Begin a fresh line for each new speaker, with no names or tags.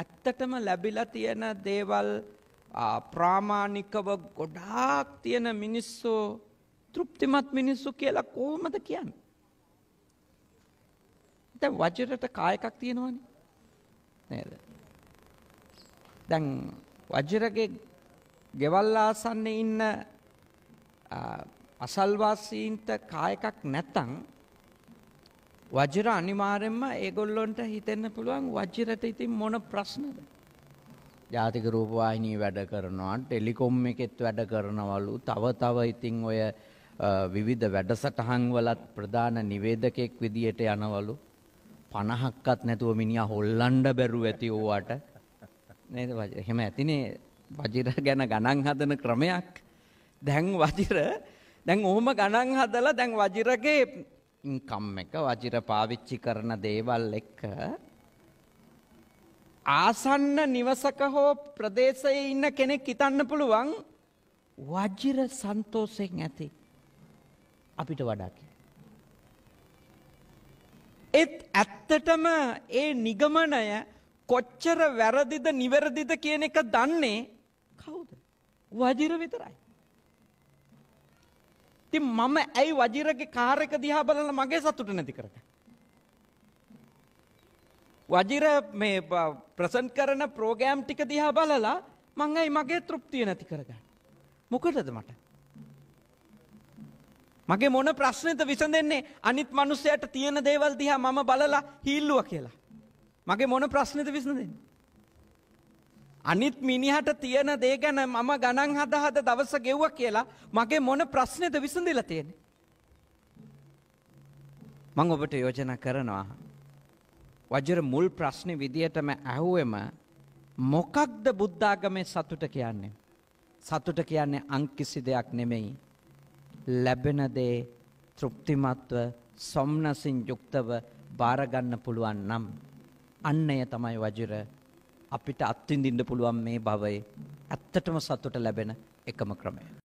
ඇත්තටම ලැබිලා තියෙන දේවල් ප්‍රාමාණිකව ගොඩාක් තියෙන මිනිස්සු තෘප්තිමත් මිනිස්සු කියලා කොහොමද කියන්නේ? දැන් වජිරට කායකක් තියෙනවනේ. නේද? දැන් වජිරගේ ගෙවල් ආසන්නේ ඉන්න අසල්වාසීන්ට කායකක් නැත්තම් වජිර අනිවාර්යෙන්ම ඒගොල්ලොන්ට හිතෙන්න පුළුවන් වජිරට ඉතින් මොන ප්‍රශ්නද? ජාතික රූපවාහිනී වැඩ කරනවා, ටෙලිකොම් එකෙත් වැඩ කරනවලු, තව තව ඉතින් ඔය විවිධ වැඩසටහන් වලත් ප්‍රධාන නිවේදකෙක් විදියට යනවලු. 50ක්වත් නැතුව මිනිහා හොල්ලන්න බැරුව ඇති ඕවට. නේද? එහෙම ඇතිනේ වජිර ගැන ගණන් හදන ක්‍රමයක්. දැන් වජිර දැන් ඔහොම ගණන් හදලා දැන් වජිරගේ ඉන්කම් එක වජිර පාවිච්චි කරන දේවල් එක්ක ආසන්න නිවසක හෝ ප්‍රදේශයේ ඉන්න කෙනෙක් හිතන්න පුළුවන් වජිර සන්තෝෂයෙන් ඇති අපිට වඩා ඒත් ඇත්තටම ඒ නිගමනය කොච්චර වැරදිද නිවැරදිද කියන එක දන්නේ කවුද? වජිර විතරයි. ඉතින් මම ඇයි වජිරගේ කාර් එක දිහා බලලා මගේ සතුට නැති කරගන්නේ? වජිර මේ ප්‍රසන්ට් කරන ප්‍රෝග්‍රෑම් ටික දිහා බලලා මං ඇයි මගේ තෘප්තිය නැති කරගන්නේ? මොකටද මට? මගේ මොන ප්‍රශ්නෙද විසඳෙන්නේ? අනිත් මිනිස්සයාට තියෙන දේවල් දිහා මම බලලා හීල්ලුවා කියලා. මගේ මොන ප්‍රශ්නෙද විසඳෙන්නේ? අනිත් මිනිහට තියෙන දේ ගැන මම ගණන් හද හද දවස ගෙව්ව කියලා මගේ මොන ප්‍රශ්නෙද විසඳලා තියෙන්නේ? මම ඔබට යෝජනා කරනවා වජිර මුල් ප්‍රශ්නේ විදියටම ඇහුවෙම මොකක්ද බුද්ධාගමේ සතුට කියන්නේ? සතුට කියන්නේ අං කිසි දෙයක් නෙමෙයි. ලැබෙන දේ තෘප්තිමත්ව සොම්නසින් යුක්තව බාර ගන්න පුළුවන් නම් අන්නය තමයි වජිර අපිට අත්විඳින්න පුළුවන් මේ භවයේ ඇත්තටම සතුට ලැබෙන එකම ක්‍රමය.